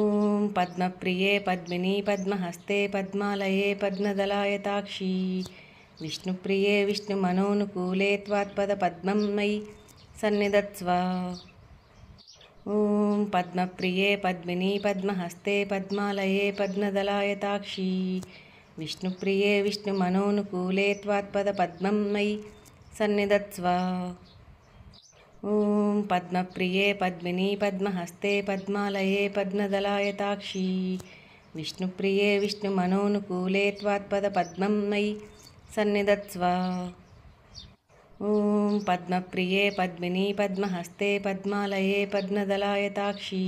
ఓం పద్మప్రియే పద్మిని పద్మహస్తే పద్మాలయే పద్మదలాయతాక్షి విష్ణుప్రియే విష్ణుమనోనుకూలే త్వాత్పద పద్మం మయి సన్నిధత్స్వ ఓం పద్మప్రియే పద్మిని పద్మహస్తే పద్మాలయే పద్మదలాయతాక్షి విష్ణుప్రియే విష్ణుమనోనుకూలే త్వాత్పద పద్మం మయి సన్నిధత్స్వ ఓం పద్మప్రియే పద్మిని పద్మహస్తే పద్మాలయే పద్మదలాయతాక్షి విష్ణుప్రియే విష్ణుమనోనుకూలే త్వాత్పద పద్మం మయి సన్నిధత్స్వ ఓం పద్మప్రియే పద్మిని పద్మహస్తే పద్మాలయే పద్మదలాయతాక్షి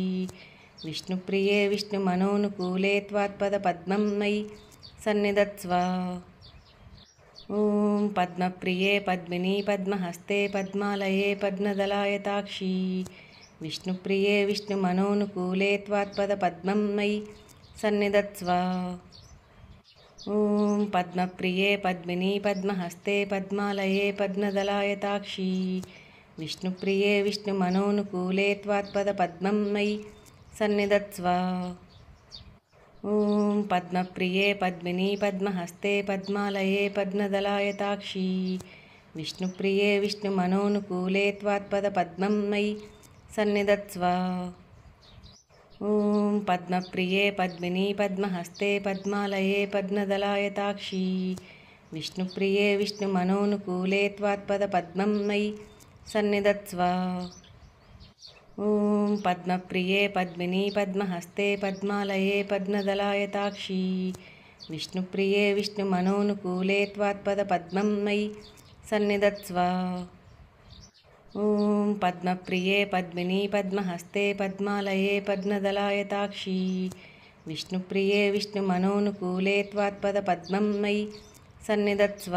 విష్ణుప్రియే విష్ణుమనోనుకూలే త్వాత్పద పద్మం మయి సన్నిధత్స్వ ఓం పద్మప్రియే పద్మిని పద్మహస్తే పద్మాలయే పద్మదలాయతాక్షి విష్ణుప్రియే విష్ణుమనోనుకూలే త్వాత్పద పద్మం మయి సన్నిధత్స్వ ఓం పద్మప్రియే పద్మిని పద్మహస్తే పద్మాలయే పద్మదలాయతాక్షి విష్ణుప్రియే విష్ణుమనోనుకూలే త్వాత్పద పద్మం మయి సన్నిధత్స్వ ఓం పద్మప్రియే పద్మిని పద్మహస్తే పద్మాలయే పద్మదలాయతాక్షి విష్ణుప్రియే విష్ణుమనోనుకూలే త్వాత్పద పద్మం మయి సన్నిధత్స్వ ఓం పద్మప్రియే పద్మిని పద్మహస్తే పద్మాలయే పద్మదలాయతాక్షి విష్ణుప్రియే విష్ణుమనోనుకూలే త్వాత్పద పద్మం మయి సన్నిధత్స్వ ఓం పద్మప్రియే పద్మిని పద్మహస్తే పద్మాలయే పద్మదలాయతాక్షి విష్ణుప్రియే విష్ణుమనోనుకూలే త్వాత్పద పద్మం మయి సన్నిధత్స్వ ఓం పద్మప్రియే పద్మిని పద్మహస్తే పద్మాలయే పద్మదలాయతాక్షి విష్ణుప్రియే విష్ణుమనోనుకూలే త్వాత్పద పద్మం మయి సన్నిధత్స్వ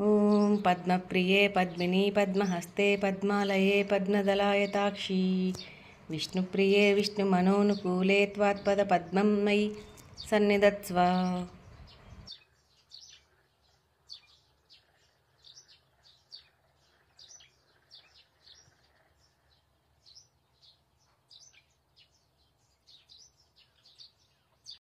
ॐ पद्मप्रिये पद्मिनी पद्महस्ते पद्मालये पद्मदलायताक्षी विष्णुप्रिये विष्णुमनोनुकूले त्वात्पदपद्मं मयि सन्निधत्स्व